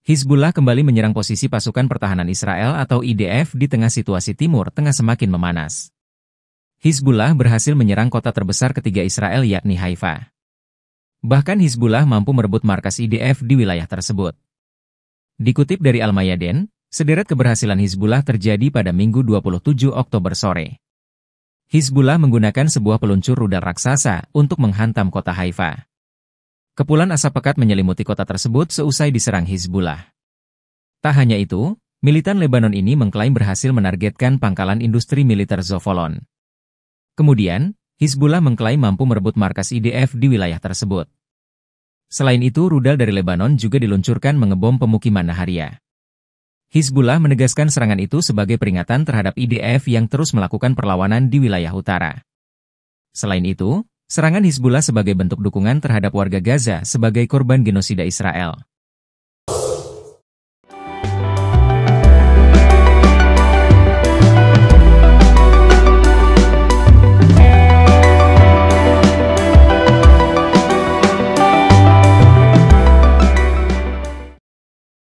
Hizbullah kembali menyerang posisi pasukan pertahanan Israel atau IDF di tengah situasi Timur Tengah semakin memanas. Hizbullah berhasil menyerang kota terbesar ketiga Israel yakni Haifa. Bahkan Hizbullah mampu merebut markas IDF di wilayah tersebut. Dikutip dari Al-Mayaden, sederet keberhasilan Hizbullah terjadi pada Minggu 27 Oktober sore. Hizbullah menggunakan sebuah peluncur rudal raksasa untuk menghantam kota Haifa. Kepulan asap pekat menyelimuti kota tersebut seusai diserang Hizbullah. Tak hanya itu, militan Lebanon ini mengklaim berhasil menargetkan pangkalan industri militer Zofolon. Kemudian, Hizbullah mengklaim mampu merebut markas IDF di wilayah tersebut. Selain itu, rudal dari Lebanon juga diluncurkan mengebom pemukiman Naharia. Hizbullah menegaskan serangan itu sebagai peringatan terhadap IDF yang terus melakukan perlawanan di wilayah utara. Selain itu, serangan Hizbullah sebagai bentuk dukungan terhadap warga Gaza sebagai korban genosida Israel.